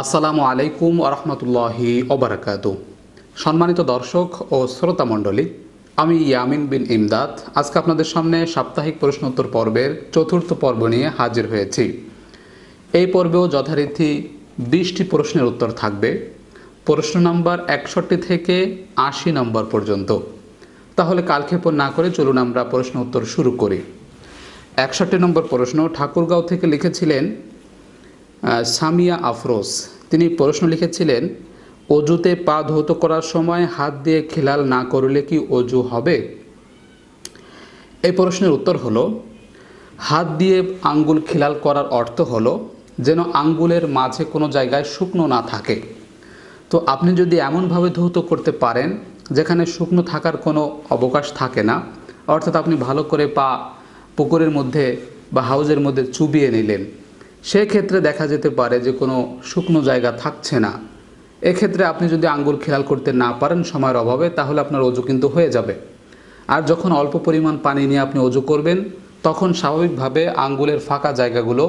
আসসালামু আলাইকুম আরহামতুল্লাহি ওবরাকাত সম্মানিত দর্শক ও শ্রোতা মণ্ডলী আমি ইয়ামিন বিন ইমদাদ আজকে আপনাদের সামনে সাপ্তাহিক প্রশ্নোত্তর পর্বের চতুর্থ পর্ব নিয়ে হাজির হয়েছি এই পর্বেও যথারীতি বিশটি প্রশ্নের উত্তর থাকবে প্রশ্ন নাম্বার একষট্টি থেকে আশি নম্বর পর্যন্ত তাহলে কালক্ষেপণ না করে চলুন আমরা প্রশ্ন উত্তর শুরু করি একষট্টি নম্বর প্রশ্ন ঠাকুরগাঁও থেকে লিখেছিলেন সামিয়া আফরোজ তিনি প্রশ্ন লিখেছিলেন অজুতে পা ধৌত করার সময় হাত দিয়ে খেলাল না করলে কি অজু হবে এই প্রশ্নের উত্তর হলো হাত দিয়ে আঙ্গুল খেলাল করার অর্থ হলো যেন আঙ্গুলের মাঝে কোনো জায়গায় শুকনো না থাকে তো আপনি যদি এমনভাবে ধৌত করতে পারেন যেখানে শুকনো থাকার কোনো অবকাশ থাকে না অর্থাৎ আপনি ভালো করে পা পুকুরের মধ্যে বা হাউজের মধ্যে চুবিয়ে নিলেন সেক্ষেত্রে দেখা যেতে পারে যে কোনো শুকনো জায়গা থাকছে না এক্ষেত্রে আপনি যদি আঙ্গুল খেয়াল করতে না পারেন সময়ের অভাবে তাহলে আপনার অজু কিন্তু হয়ে যাবে আর যখন অল্প পরিমাণ পানি নিয়ে আপনি অজু করবেন তখন স্বাভাবিকভাবে আঙ্গুলের ফাঁকা জায়গাগুলো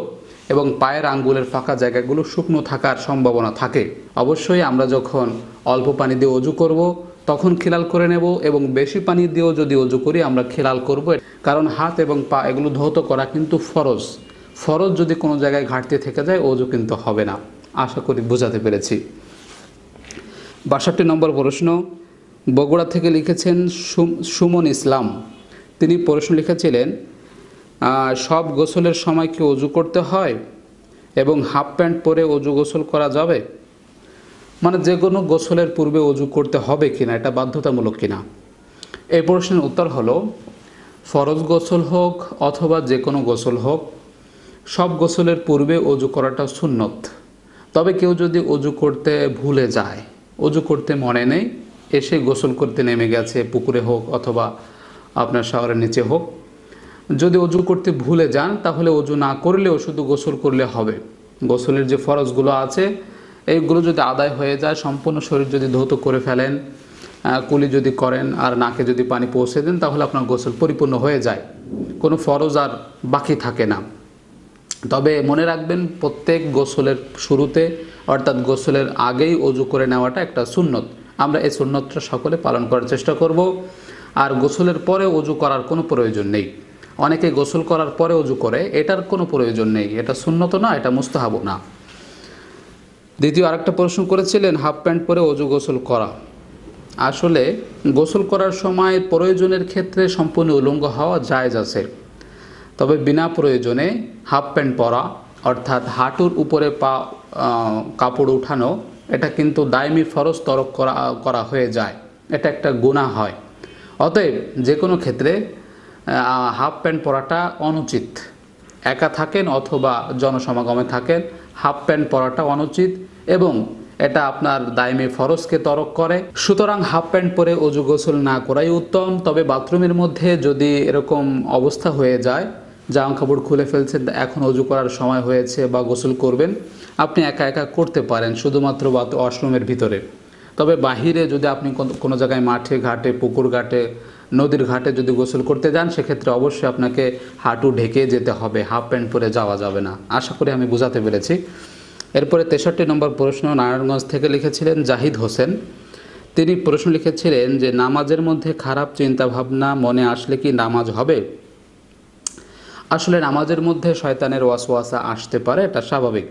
এবং পায়ের আঙ্গুলের ফাঁকা জায়গাগুলো শুকনো থাকার সম্ভাবনা থাকে অবশ্যই আমরা যখন অল্প পানি দিয়ে অজু করব তখন খেলাল করে নেব এবং বেশি পানি দিয়েও যদি অজু করি আমরা খেলাল করব কারণ হাত এবং পা এগুলো ধৌত করা কিন্তু ফরজ ফরজ যদি কোনো জায়গায় ঘাটতি থেকে যায় অজু কিন্তু হবে না আশা করি বোঝাতে পেরেছি বাষট্টি নম্বর প্রশ্ন বগুড়া থেকে লিখেছেন সুমন ইসলাম তিনি প্রশ্ন লিখেছিলেন সব গোসলের সময় কি অজু করতে হয় এবং হাফ প্যান্ট পরে অজু গোসল করা যাবে মানে যে কোনো গোসলের পূর্বে অজু করতে হবে কিনা এটা বাধ্যতামূলক কিনা এই প্রশ্নের উত্তর হলো ফরজ গোসল হোক অথবা যে কোনো গোসল হোক সব গোসলের পূর্বে অজু করাটা সুন্নত তবে কেউ যদি অজু করতে ভুলে যায় অজু করতে মনে নেই এসে গোসল করতে নেমে গেছে পুকুরে হোক অথবা আপনার শহরের নিচে হোক যদি অজু করতে ভুলে যান তাহলে অজু না করলেও শুধু গোসল করলে হবে গোসলের যে ফরজগুলো আছে এইগুলো যদি আদায় হয়ে যায় সম্পূর্ণ শরীর যদি ধৌত করে ফেলেন কুলি যদি করেন আর নাকে যদি পানি পৌঁছে দেন তাহলে আপনার গোসল পরিপূর্ণ হয়ে যায় কোনো ফরজ আর বাকি থাকে না তবে মনে রাখবেন প্রত্যেক গোসলের শুরুতে অর্থাৎ গোসলের আগেই অজু করে নেওয়াটা একটা সুন্নত আমরা এই সুন্নতটা সকলে পালন করার চেষ্টা করব আর গোসলের পরে অজু করার কোনো প্রয়োজন নেই অনেকে গোসল করার পরে অজু করে এটার কোনো প্রয়োজন নেই এটা সুন্নত না এটা মুস্তাহাবো না দ্বিতীয় আরেকটা প্রশ্ন করেছিলেন হাফ প্যান্ট পরে অজু গোসল করা আসলে গোসল করার সময় প্রয়োজনের ক্ষেত্রে সম্পূর্ণ উলঙ্গ হওয়া জায়জ আছে তবে বিনা প্রয়োজনে হাফ প্যান্ট পরা অর্থাৎ হাঁটুর উপরে পা কাপড় উঠানো এটা কিন্তু দায়মি ফরজ তরক করা করা হয়ে যায় এটা একটা গুণা হয় অতএব যে কোনো ক্ষেত্রে হাফ প্যান্ট পরাটা অনুচিত একা থাকেন অথবা জনসমাগমে থাকেন হাফ প্যান্ট পরাটা অনুচিত এবং এটা আপনার দায়মি ফরজকে তরক করে সুতরাং হাফ প্যান্ট পরে অজু গোসল না করাই উত্তম তবে বাথরুমের মধ্যে যদি এরকম অবস্থা হয়ে যায় জামা কাপড় খুলে ফেলছেন এখন অজু করার সময় হয়েছে বা গোসল করবেন আপনি একা একা করতে পারেন শুধুমাত্র বা ওয়াশরুমের ভিতরে তবে বাহিরে যদি আপনি কোনো জায়গায় মাঠে ঘাটে পুকুর ঘাটে নদীর ঘাটে যদি গোসল করতে যান সেক্ষেত্রে অবশ্যই আপনাকে হাঁটু ঢেকে যেতে হবে হাফ প্যান্ট পরে যাওয়া যাবে না আশা করি আমি বোঝাতে পেরেছি এরপরে তেষট্টি নম্বর প্রশ্ন নারায়ণগঞ্জ থেকে লিখেছিলেন জাহিদ হোসেন তিনি প্রশ্ন লিখেছিলেন যে নামাজের মধ্যে খারাপ চিন্তাভাবনা মনে আসলে কি নামাজ হবে আসলে নামাজের মধ্যে শয়তানের ওয়াসওয়াসা আসতে পারে এটা স্বাভাবিক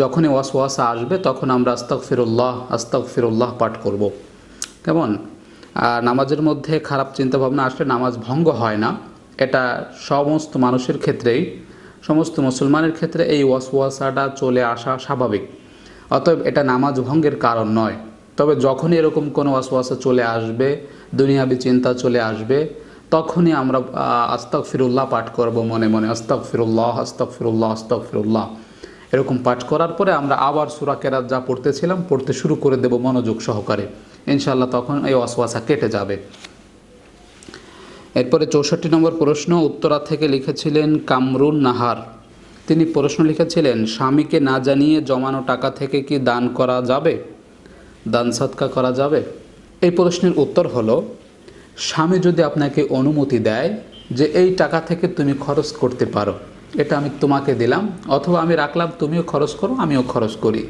যখনই ওয়াসওয়াসা আসবে তখন আমরা আস্তক ফিরুল্লাহ আস্তক ফিরুল্লাহ পাঠ করব। কেমন নামাজের মধ্যে খারাপ চিন্তাভাবনা আসলে নামাজ ভঙ্গ হয় না এটা সমস্ত মানুষের ক্ষেত্রেই সমস্ত মুসলমানের ক্ষেত্রে এই ওয়াসওয়াসাটা চলে আসা স্বাভাবিক অতএব এটা নামাজ ভঙ্গের কারণ নয় তবে যখনই এরকম কোনো ওয়াসওয়াসা চলে আসবে দুনিয়াবি চিন্তা চলে আসবে তখনই আমরা আস্তক ফিরুল্লাহ পাঠ করব মনে মনে আস্তক ফিরুল্লাহ আস্তক ফিরুল্লাহ আস্তক ফিরুল্লাহ এরকম পাঠ করার পরে আমরা আবার সুরা কেরাত যা পড়তেছিলাম পড়তে শুরু করে দেব মনোযোগ সহকারে ইনশাল্লাহ তখন এই অসওয়াসা কেটে যাবে এরপরে চৌষট্টি নম্বর প্রশ্ন উত্তরা থেকে লিখেছিলেন কামরুন নাহার তিনি প্রশ্ন লিখেছিলেন স্বামীকে না জানিয়ে জমানো টাকা থেকে কি দান করা যাবে দান সৎকা করা যাবে এই প্রশ্নের উত্তর হলো স্বামী যদি আপনাকে অনুমতি দেয় যে এই টাকা থেকে তুমি খরচ করতে পারো এটা আমি তোমাকে দিলাম অথবা আমি রাখলাম তুমিও খরচ করো আমিও খরচ করি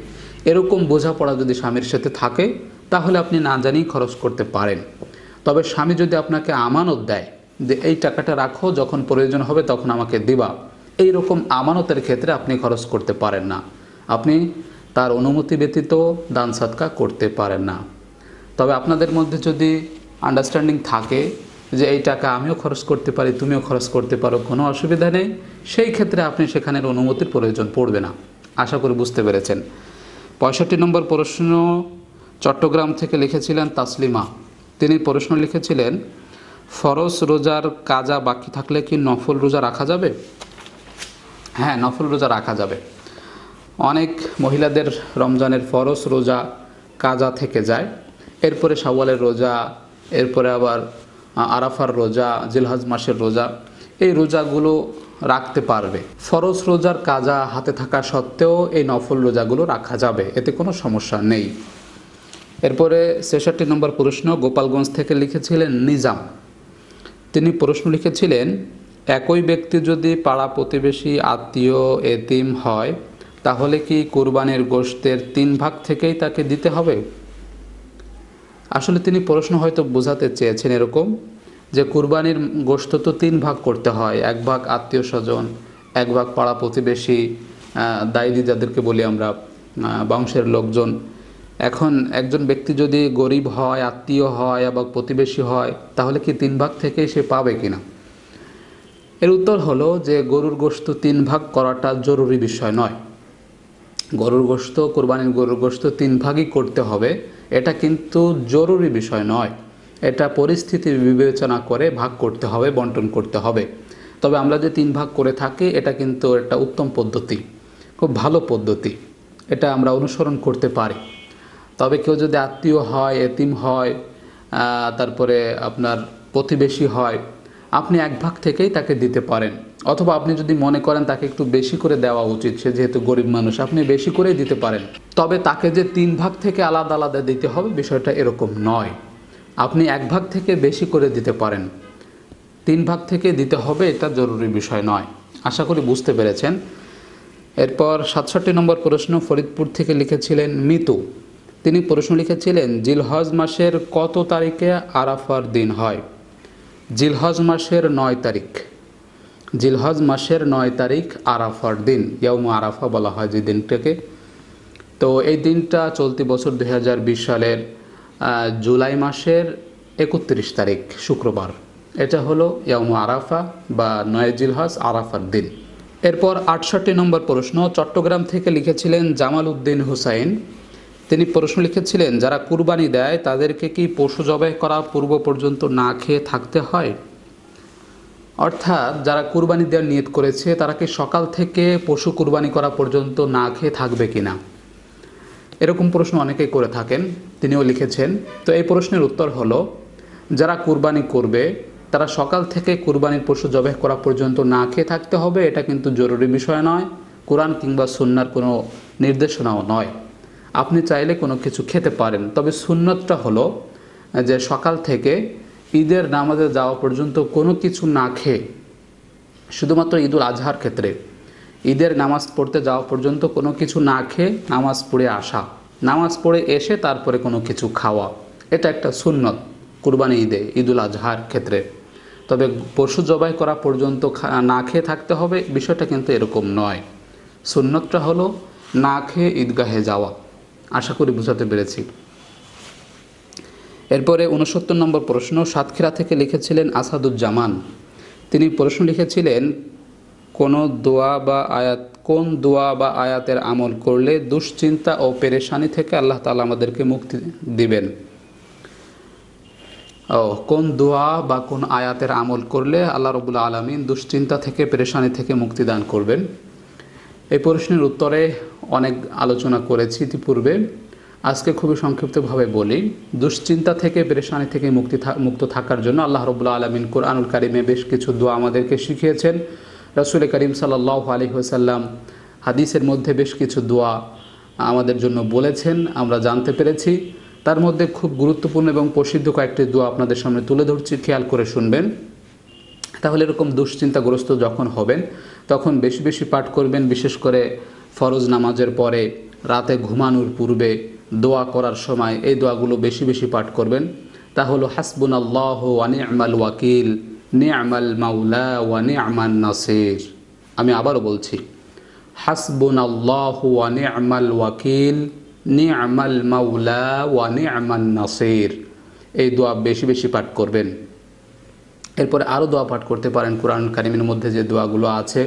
এরকম বোঝাপড়া যদি স্বামীর সাথে থাকে তাহলে আপনি না জানিয়ে খরচ করতে পারেন তবে স্বামী যদি আপনাকে আমানত দেয় যে এই টাকাটা রাখো যখন প্রয়োজন হবে তখন আমাকে দিবা এই রকম আমানতের ক্ষেত্রে আপনি খরচ করতে পারেন না আপনি তার অনুমতি ব্যতীত দান সাদকা করতে পারেন না তবে আপনাদের মধ্যে যদি আন্ডারস্ট্যান্ডিং থাকে যে এই টাকা আমিও খরচ করতে পারি তুমিও খরচ করতে পারো কোনো অসুবিধা নেই সেই ক্ষেত্রে আপনি সেখানের অনুমতির প্রয়োজন পড়বে না আশা করি বুঝতে পেরেছেন পঁয়ষট্টি নম্বর প্রশ্ন চট্টগ্রাম থেকে লিখেছিলেন তাসলিমা তিনি প্রশ্ন লিখেছিলেন ফরজ রোজার কাজা বাকি থাকলে কি নফল রোজা রাখা যাবে হ্যাঁ নফল রোজা রাখা যাবে অনেক মহিলাদের রমজানের ফরজ রোজা কাজা থেকে যায় এরপরে সাওয়ালের রোজা এরপরে আবার আরাফার রোজা জিলহাজ মাসের রোজা এই রোজাগুলো রাখতে পারবে ফরজ রোজার কাজা হাতে থাকা সত্ত্বেও এই নফল রোজাগুলো রাখা যাবে এতে কোনো সমস্যা নেই এরপরে ছেষট্টি নম্বর প্রশ্ন গোপালগঞ্জ থেকে লিখেছিলেন নিজাম তিনি প্রশ্ন লিখেছিলেন একই ব্যক্তি যদি পাড়া প্রতিবেশী আত্মীয় এতিম হয় তাহলে কি কোরবানির গোষ্ঠের তিন ভাগ থেকেই তাকে দিতে হবে আসলে তিনি প্রশ্ন হয়তো বোঝাতে চেয়েছেন এরকম যে কুরবানির গোশত তো তিন ভাগ করতে হয় এক ভাগ আত্মীয় স্বজন এক ভাগ পাড়া প্রতিবেশী দায়ী যাদেরকে বলি আমরা বংশের লোকজন এখন একজন ব্যক্তি যদি গরিব হয় আত্মীয় হয় বা প্রতিবেশী হয় তাহলে কি তিন ভাগ থেকে সে পাবে কিনা এর উত্তর হলো যে গরুর গোস্ত তিন ভাগ করাটা জরুরি বিষয় নয় গরুর গোস্ত কোরবানির গরুর গোস্ত তিন ভাগই করতে হবে এটা কিন্তু জরুরি বিষয় নয় এটা পরিস্থিতি বিবেচনা করে ভাগ করতে হবে বন্টন করতে হবে তবে আমরা যে তিন ভাগ করে থাকি এটা কিন্তু একটা উত্তম পদ্ধতি খুব ভালো পদ্ধতি এটা আমরা অনুসরণ করতে পারি তবে কেউ যদি আত্মীয় হয় এতিম হয় তারপরে আপনার প্রতিবেশী হয় আপনি এক ভাগ থেকেই তাকে দিতে পারেন অথবা আপনি যদি মনে করেন তাকে একটু বেশি করে দেওয়া উচিত সে যেহেতু গরিব মানুষ আপনি বেশি করে দিতে পারেন তবে তাকে যে তিন ভাগ থেকে আলাদা আলাদা দিতে হবে বিষয়টা এরকম নয় আপনি এক ভাগ থেকে বেশি করে দিতে পারেন তিন ভাগ থেকে দিতে হবে এটা জরুরি বিষয় নয় আশা করি বুঝতে পেরেছেন এরপর সাতষট্টি নম্বর প্রশ্ন ফরিদপুর থেকে লিখেছিলেন মিতু তিনি প্রশ্ন লিখেছিলেন জিলহজ মাসের কত তারিখে আরাফার দিন হয় জিলহজ মাসের নয় তারিখ জিলহজ মাসের নয় তারিখ আরাফার দিন ইয়াউমু আরাফা বলা হয় যে দিনটাকে তো এই দিনটা চলতি বছর দুই সালের জুলাই মাসের একত্রিশ তারিখ শুক্রবার এটা হলো ইয়াউমু আরাফা বা নয় জিলহজ আরাফার দিন এরপর আটষট্টি নম্বর প্রশ্ন চট্টগ্রাম থেকে লিখেছিলেন জামাল উদ্দিন হুসাইন তিনি প্রশ্ন লিখেছিলেন যারা কুরবানি দেয় তাদেরকে কি পশু জবাই করা পূর্ব পর্যন্ত না খেয়ে থাকতে হয় অর্থাৎ যারা কুরবানি দেওয়ার নিয়ত করেছে তারা কি সকাল থেকে পশু কুরবানি করা পর্যন্ত না খেয়ে থাকবে কি না এরকম প্রশ্ন অনেকেই করে থাকেন তিনিও লিখেছেন তো এই প্রশ্নের উত্তর হল যারা কুরবানি করবে তারা সকাল থেকে কুরবানির পশু জবেহ করা পর্যন্ত না খেয়ে থাকতে হবে এটা কিন্তু জরুরি বিষয় নয় কোরআন কিংবা সুন্নার কোনো নির্দেশনাও নয় আপনি চাইলে কোনো কিছু খেতে পারেন তবে সুন্নতটা হলো যে সকাল থেকে ঈদের নামাজে যাওয়া পর্যন্ত কোনো কিছু না খেয়ে শুধুমাত্র ঈদুল আজহার ক্ষেত্রে ঈদের নামাজ পড়তে যাওয়া পর্যন্ত কোনো কিছু না খেয়ে নামাজ পড়ে আসা নামাজ পড়ে এসে তারপরে কোনো কিছু খাওয়া এটা একটা সুন্নত কুরবানি ঈদে ঈদুল আজহার ক্ষেত্রে তবে পশু জবাই করা পর্যন্ত না খেয়ে থাকতে হবে বিষয়টা কিন্তু এরকম নয় সুন্নতটা হলো না খেয়ে ঈদগাহে যাওয়া আশা করি বুঝাতে পেরেছি এরপরে উনসত্তর নম্বর প্রশ্ন সাতক্ষীরা থেকে লিখেছিলেন আসাদুজ্জামান তিনি প্রশ্ন লিখেছিলেন কোনো দোয়া বা আয়াত কোন দোয়া বা আয়াতের আমল করলে দুশ্চিন্তা ও পেরেশানি থেকে আল্লাহ তালা আমাদেরকে মুক্তি দিবেন ও কোন দোয়া বা কোন আয়াতের আমল করলে আল্লাহ রবুল্লা আলমিন দুশ্চিন্তা থেকে পেরেশানি থেকে মুক্তি দান করবেন এই প্রশ্নের উত্তরে অনেক আলোচনা করেছি ইতিপূর্বে আজকে খুবই সংক্ষিপ্তভাবে বলি দুশ্চিন্তা থেকে পেরেশানি থেকে মুক্তি মুক্ত থাকার জন্য আল্লাহ রবুল্লা আলমিন কোরআনুল কারিমে বেশ কিছু দোয়া আমাদেরকে শিখিয়েছেন রসুল করিম সাল্লাহ হুসাল্লাম হাদিসের মধ্যে বেশ কিছু দোয়া আমাদের জন্য বলেছেন আমরা জানতে পেরেছি তার মধ্যে খুব গুরুত্বপূর্ণ এবং প্রসিদ্ধ কয়েকটি দোয়া আপনাদের সামনে তুলে ধরছি খেয়াল করে শুনবেন তাহলে এরকম দুশ্চিন্তাগ্রস্ত যখন হবেন তখন বেশি বেশি পাঠ করবেন বিশেষ করে ফরজ নামাজের পরে রাতে ঘুমানোর পূর্বে দোয়া করার সময় এই দোয়াগুলো বেশি বেশি পাঠ করবেন তা হলো হাসবুন আল্লাহ ওয়ানি আমাল ওয়াকিল নে আমাল মাউলা ওয়ানি আমান নাসির আমি আবারও বলছি হাসবুন আল্লাহ ওয়ানি আমাল ওয়াকিল নে আমাল মাউলা ওয়ানি আমান নাসির এই দোয়া বেশি বেশি পাঠ করবেন এরপরে আরও দোয়া পাঠ করতে পারেন কোরআন কারিমের মধ্যে যে দোয়াগুলো আছে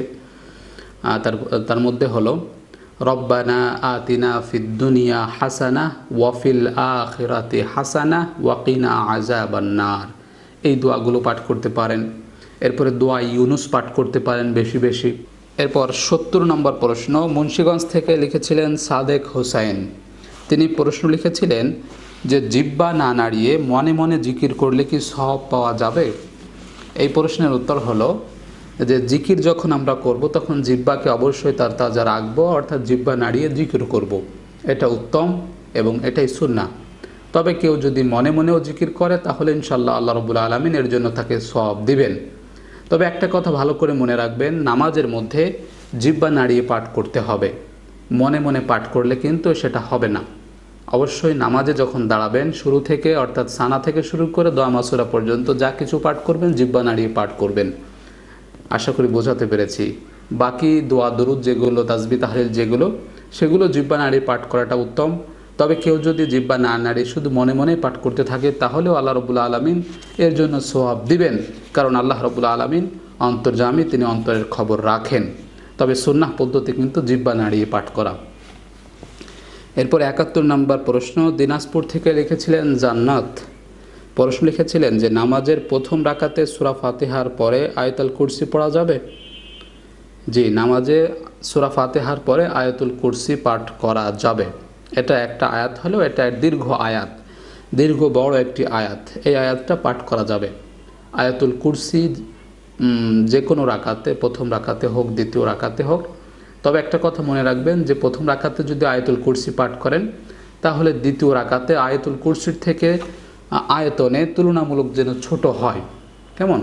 তার তার মধ্যে হলো রব্বানা আতিনা ফিদ্দুনিয়া হাসানা ওয়াফিল আখিরাতে হাসানা ওয়াকিনা আজাবান্নার এই দোয়াগুলো পাঠ করতে পারেন এরপরে দোয়া ইউনুস পাঠ করতে পারেন বেশি বেশি এরপর সত্তর নম্বর প্রশ্ন মুন্সীগঞ্জ থেকে লিখেছিলেন সাদেক হোসাইন তিনি প্রশ্ন লিখেছিলেন যে জিব্বা না নাড়িয়ে মনে মনে জিকির করলে কি সব পাওয়া যাবে এই প্রশ্নের উত্তর হলো যে জিকির যখন আমরা করব তখন জিব্বাকে অবশ্যই তার তাজা রাখবো অর্থাৎ জিব্বা নাড়িয়ে জিকির করব। এটা উত্তম এবং এটাই সুন্না তবে কেউ যদি মনে মনেও জিকির করে তাহলে ইনশাল্লাহ আল্লাহ রবুল আলমিন এর জন্য তাকে সব দিবেন তবে একটা কথা ভালো করে মনে রাখবেন নামাজের মধ্যে জিব্বা নাড়িয়ে পাঠ করতে হবে মনে মনে পাঠ করলে কিন্তু সেটা হবে না অবশ্যই নামাজে যখন দাঁড়াবেন শুরু থেকে অর্থাৎ সানা থেকে শুরু করে দোয়া মাসুরা পর্যন্ত যা কিছু পাঠ করবেন জিব্বা নাড়িয়ে পাঠ করবেন আশা করি বোঝাতে পেরেছি বাকি দোয়া দরুদ যেগুলো তাজবি তাহলিল যেগুলো সেগুলো জিব্বা নাড়ি পাঠ করাটা উত্তম তবে কেউ যদি জিব্বা না নাড়ি শুধু মনে মনে পাঠ করতে থাকে তাহলেও আল্লাহ রবুল্লা আলমিন এর জন্য সোহাব দিবেন কারণ আল্লাহ রবুল্লা আলমিন অন্তর্জামী তিনি অন্তরের খবর রাখেন তবে সুন্নাহ পদ্ধতি কিন্তু জিব্বা নাড়িয়ে পাঠ করা এরপর একাত্তর নম্বর প্রশ্ন দিনাজপুর থেকে লিখেছিলেন জান্নাত প্রশ্ন লিখেছিলেন যে নামাজের প্রথম রাকাতে সুরা ফাতেহার পরে আয়তাল কুরসি পড়া যাবে জি নামাজে সুরা ফাতেহার পরে আয়াতুল কুরসি পাঠ করা যাবে এটা একটা আয়াত হলেও এটা দীর্ঘ আয়াত দীর্ঘ বড় একটি আয়াত এই আয়াতটা পাঠ করা যাবে আয়াতুল কুরসি যে কোনো রাকাতে প্রথম রাকাতে হোক দ্বিতীয় রাকাতে হোক তবে একটা কথা মনে রাখবেন যে প্রথম রাকাতে যদি আয়তুল কুরসি পাঠ করেন তাহলে দ্বিতীয় রাকাতে আয়তুল কুরসির থেকে আয়তনে তুলনামূলক যেন ছোট হয় কেমন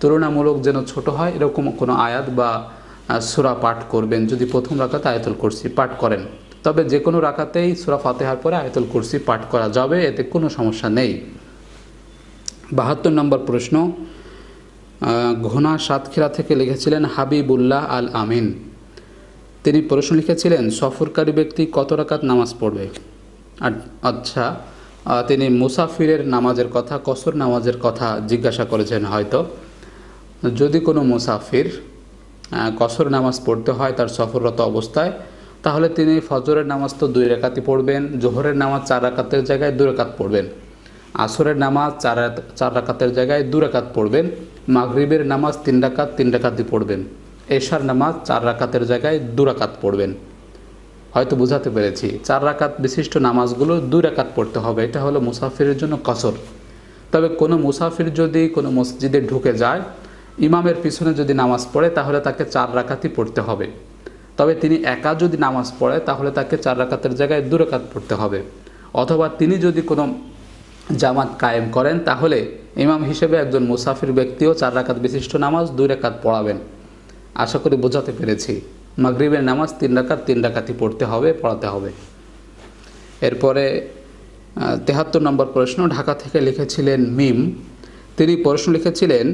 তুলনামূলক যেন ছোট হয় এরকম কোনো আয়াত বা সুরা পাঠ করবেন যদি প্রথম রাখাতে আয়তল করছি পাঠ করেন তবে যে কোনো রাখাতেই সুরা ফাতেহার পরে আয়তল করছি পাঠ করা যাবে এতে কোনো সমস্যা নেই বাহাত্তর নম্বর প্রশ্ন ঘোনা সাতক্ষীরা থেকে লিখেছিলেন হাবিবুল্লাহ আল আমিন তিনি প্রশ্ন লিখেছিলেন সফরকারী ব্যক্তি কত রাকাত নামাজ পড়বে আচ্ছা তিনি মুসাফিরের নামাজের কথা কসর নামাজের কথা জিজ্ঞাসা করেছেন হয়তো যদি কোনো মুসাফির কসর নামাজ পড়তে হয় তার সফররত অবস্থায় তাহলে তিনি ফজরের নামাজ তো দুই রেখাতি পড়বেন জোহরের নামাজ চার রাকাতের জায়গায় দু রেখাত পড়বেন আসরের নামাজ চার চার রাকাতের জায়গায় দু রেখাত পড়বেন মাগরিবের নামাজ তিন রাকাত তিন রেখাতি পড়বেন এশার নামাজ চার রাকাতের জায়গায় দু রাকাত পড়বেন হয়তো বোঝাতে পেরেছি চার রাকাত বিশিষ্ট নামাজগুলো দুই রাকাত পড়তে হবে এটা হলো মুসাফিরের জন্য কসর তবে কোনো মুসাফির যদি কোনো মসজিদে ঢুকে যায় ইমামের পিছনে যদি নামাজ পড়ে তাহলে তাকে চার রাকাতই পড়তে হবে তবে তিনি একা যদি নামাজ পড়ে তাহলে তাকে চার রাকাতের জায়গায় দু রাকাত পড়তে হবে অথবা তিনি যদি কোনো জামাত কায়েম করেন তাহলে ইমাম হিসেবে একজন মুসাফির ব্যক্তিও চার রাকাত বিশিষ্ট নামাজ দুই রাকাত পড়াবেন আশা করি বোঝাতে পেরেছি মাগরীবের নামাজ তিন রাকাত তিন রাকাতই পড়তে হবে পড়াতে হবে এরপরে তেহাত্তর নম্বর প্রশ্ন ঢাকা থেকে লিখেছিলেন মিম তিনি প্রশ্ন লিখেছিলেন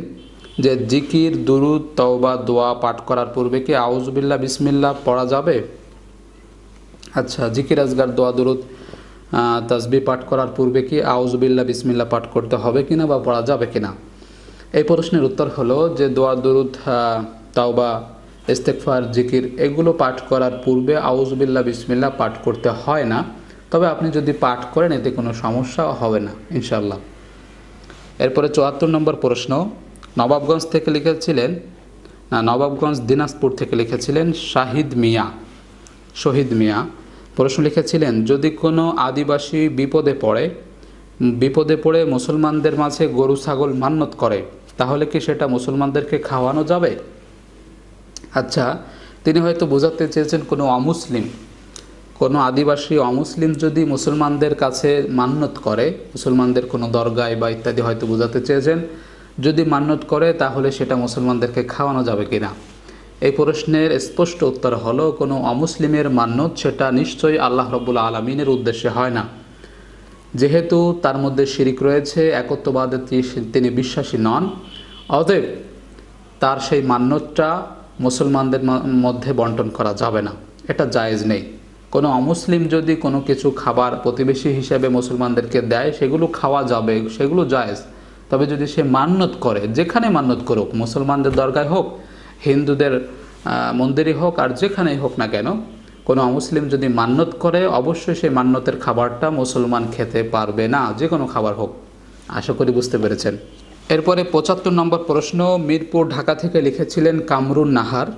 যে জিকির দুরুদ তওবা দোয়া পাঠ করার পূর্বে কি আউজবিল্লা বিসমিল্লা পড়া যাবে আচ্ছা জিকির আজগার দোয়া দুরুদ তাজবি পাঠ করার পূর্বে কি আউজবিল্লা বিসমিল্লা পাঠ করতে হবে কিনা বা পড়া যাবে কিনা এই প্রশ্নের উত্তর হলো যে দোয়া দুরুদ তাওবা ইস্তেকফার জিকির এগুলো পাঠ করার পূর্বে আউজবিল্লা বিসমিল্লা পাঠ করতে হয় না তবে আপনি যদি পাঠ করেন এতে কোনো সমস্যা হবে না ইনশাল্লাহ এরপরে চুয়াত্তর নম্বর প্রশ্ন নবাবগঞ্জ থেকে লিখেছিলেন না নবাবগঞ্জ দিনাজপুর থেকে লিখেছিলেন শাহিদ মিয়া শহীদ মিয়া প্রশ্ন লিখেছিলেন যদি কোনো আদিবাসী বিপদে পড়ে বিপদে পড়ে মুসলমানদের মাঝে গরু ছাগল মান্যত করে তাহলে কি সেটা মুসলমানদেরকে খাওয়ানো যাবে আচ্ছা তিনি হয়তো বোঝাতে চেয়েছেন কোনো অমুসলিম কোনো আদিবাসী অমুসলিম যদি মুসলমানদের কাছে মান্যত করে মুসলমানদের কোনো দরগায় বা ইত্যাদি হয়তো বোঝাতে চেয়েছেন যদি মান্যত করে তাহলে সেটা মুসলমানদেরকে খাওয়ানো যাবে কি না এই প্রশ্নের স্পষ্ট উত্তর হলো কোনো অমুসলিমের মান্যত সেটা নিশ্চয়ই আল্লাহ রবুল আলমিনের উদ্দেশ্যে হয় না যেহেতু তার মধ্যে শিরিক রয়েছে একত্ববাদে তিনি বিশ্বাসী নন অতএব তার সেই মান্যতটা মুসলমানদের মধ্যে বন্টন করা যাবে না এটা জায়েজ নেই কোনো অমুসলিম যদি কোনো কিছু খাবার প্রতিবেশী হিসেবে মুসলমানদেরকে দেয় সেগুলো খাওয়া যাবে সেগুলো জায়েজ তবে যদি সে মান্যত করে যেখানে মান্যত করুক মুসলমানদের দরগায় হোক হিন্দুদের মন্দিরই হোক আর যেখানেই হোক না কেন কোনো অমুসলিম যদি মান্যত করে অবশ্যই সেই মান্যতের খাবারটা মুসলমান খেতে পারবে না যে কোনো খাবার হোক আশা করি বুঝতে পেরেছেন এরপরে পঁচাত্তর নম্বর প্রশ্ন মিরপুর ঢাকা থেকে লিখেছিলেন কামরুন নাহার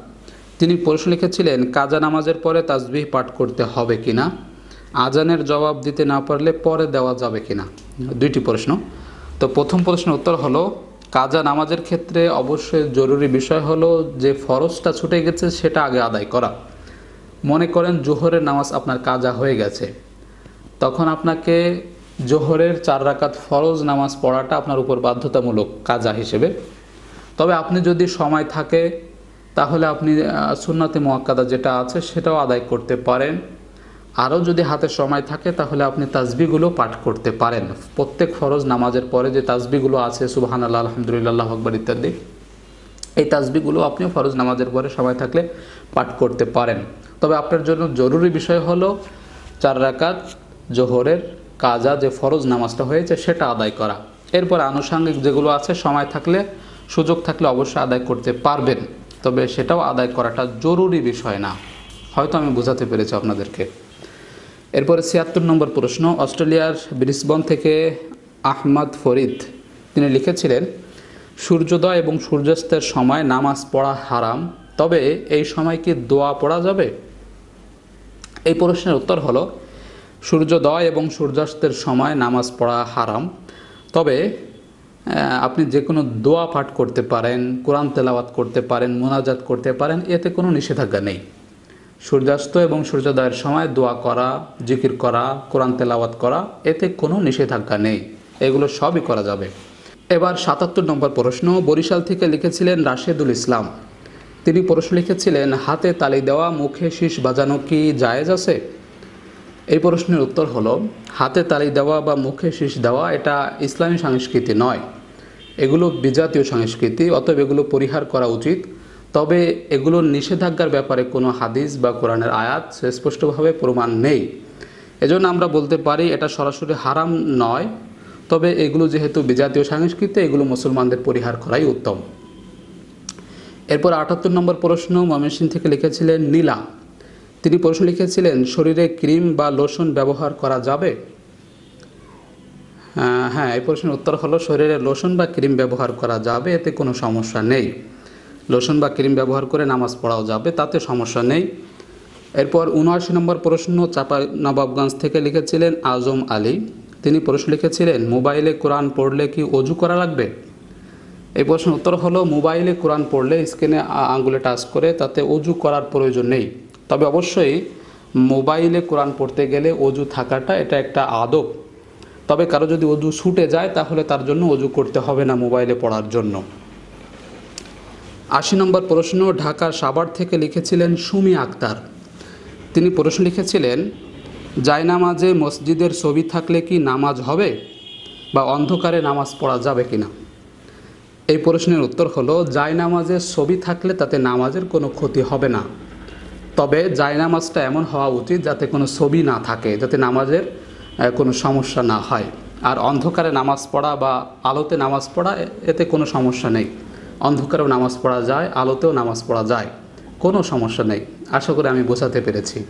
তিনি প্রশ্ন লিখেছিলেন কাজা নামাজের পরে তাজবিহ পাঠ করতে হবে কিনা আজানের জবাব দিতে না পারলে পরে দেওয়া যাবে কিনা দুইটি প্রশ্ন তো প্রথম প্রশ্ন উত্তর হলো কাজা নামাজের ক্ষেত্রে অবশ্যই জরুরি বিষয় হলো যে ফরজটা ছুটে গেছে সেটা আগে আদায় করা মনে করেন জোহরের নামাজ আপনার কাজা হয়ে গেছে তখন আপনাকে জোহরের চার রাকাত ফরজ নামাজ পড়াটা আপনার উপর বাধ্যতামূলক কাজা হিসেবে তবে আপনি যদি সময় থাকে তাহলে আপনি সুন্নতে মোয়াক্কাদা যেটা আছে সেটাও আদায় করতে পারেন আরও যদি হাতে সময় থাকে তাহলে আপনি তাজবিগুলো পাঠ করতে পারেন প্রত্যেক ফরজ নামাজের পরে যে তাজবিগুলো আছে সুবাহান আল্লাহ আলহামদুলিল্লাহ আকবর ইত্যাদি এই তাজবিগুলো আপনিও ফরজ নামাজের পরে সময় থাকলে পাঠ করতে পারেন তবে আপনার জন্য জরুরি বিষয় হলো চার রাকাত জোহরের কাজা যে ফরজ নামাজটা হয়েছে সেটা আদায় করা এরপর আনুষাঙ্গিক যেগুলো আছে সময় থাকলে সুযোগ থাকলে অবশ্যই আদায় করতে পারবেন তবে সেটাও আদায় করাটা জরুরি বিষয় না হয়তো আমি বোঝাতে পেরেছি আপনাদেরকে এরপরে ছিয়াত্তর নম্বর প্রশ্ন অস্ট্রেলিয়ার ব্রিসবন থেকে আহমদ ফরিদ তিনি লিখেছিলেন সূর্যোদয় এবং সূর্যাস্তের সময় নামাজ পড়া হারাম তবে এই সময় কি দোয়া পড়া যাবে এই প্রশ্নের উত্তর হলো সূর্যোদয় এবং সূর্যাস্তের সময় নামাজ পড়া হারাম তবে আপনি যে কোনো দোয়া পাঠ করতে পারেন কোরআন তেলাওয়াত করতে পারেন মোনাজাত করতে পারেন এতে কোনো নিষেধাজ্ঞা নেই সূর্যাস্ত এবং সূর্যোদয়ের সময় দোয়া করা জিকির করা কোরআন তেলাওয়াত করা এতে কোনো নিষেধাজ্ঞা নেই এগুলো সবই করা যাবে এবার সাতাত্তর নম্বর প্রশ্ন বরিশাল থেকে লিখেছিলেন রাশেদুল ইসলাম তিনি প্রশ্ন লিখেছিলেন হাতে তালি দেওয়া মুখে শীষ বাজানো কি জায়েজ আছে এই প্রশ্নের উত্তর হলো হাতে তালি দেওয়া বা মুখে শীষ দেওয়া এটা ইসলামী সংস্কৃতি নয় এগুলো বিজাতীয় সংস্কৃতি অতএব এগুলো পরিহার করা উচিত তবে এগুলোর নিষেধাজ্ঞার ব্যাপারে কোনো হাদিস বা কোরআনের আয়াত স্পষ্টভাবে প্রমাণ নেই এজন্য আমরা বলতে পারি এটা সরাসরি হারাম নয় তবে এগুলো যেহেতু বিজাতীয় সংস্কৃতি এগুলো মুসলমানদের পরিহার করাই উত্তম এরপর আটাত্তর নম্বর প্রশ্ন ময়মনসিং থেকে লিখেছিলেন নীলা তিনি প্রশ্ন লিখেছিলেন শরীরে ক্রিম বা লোশন ব্যবহার করা যাবে হ্যাঁ এই প্রশ্নের উত্তর হলো শরীরে লোশন বা ক্রিম ব্যবহার করা যাবে এতে কোনো সমস্যা নেই লোশন বা ক্রিম ব্যবহার করে নামাজ পড়াও যাবে তাতে সমস্যা নেই এরপর উনআশি নম্বর প্রশ্ন চাপা নবাবগঞ্জ থেকে লিখেছিলেন আজম আলী তিনি প্রশ্ন লিখেছিলেন মোবাইলে কোরআন পড়লে কি অজু করা লাগবে এই প্রশ্নের উত্তর হলো মোবাইলে কোরআন পড়লে স্ক্রিনে আঙুলে টাচ করে তাতে অজু করার প্রয়োজন নেই তবে অবশ্যই মোবাইলে কোরআন পড়তে গেলে অজু থাকাটা এটা একটা আদব তবে কারো যদি অজু ছুটে যায় তাহলে তার জন্য অজু করতে হবে না মোবাইলে পড়ার জন্য আশি নম্বর প্রশ্ন ঢাকার সাবার থেকে লিখেছিলেন সুমি আক্তার তিনি প্রশ্ন লিখেছিলেন জায়নামাজে মসজিদের ছবি থাকলে কি নামাজ হবে বা অন্ধকারে নামাজ পড়া যাবে কি না এই প্রশ্নের উত্তর হলো জায়নামাজে ছবি থাকলে তাতে নামাজের কোনো ক্ষতি হবে না তবে জায়নামাজটা এমন হওয়া উচিত যাতে কোনো ছবি না থাকে যাতে নামাজের কোনো সমস্যা না হয় আর অন্ধকারে নামাজ পড়া বা আলোতে নামাজ পড়া এতে কোনো সমস্যা নেই অন্ধকারেও নামাজ পড়া যায় আলোতেও নামাজ পড়া যায় কোনো সমস্যা নেই আশা করি আমি বোঝাতে পেরেছি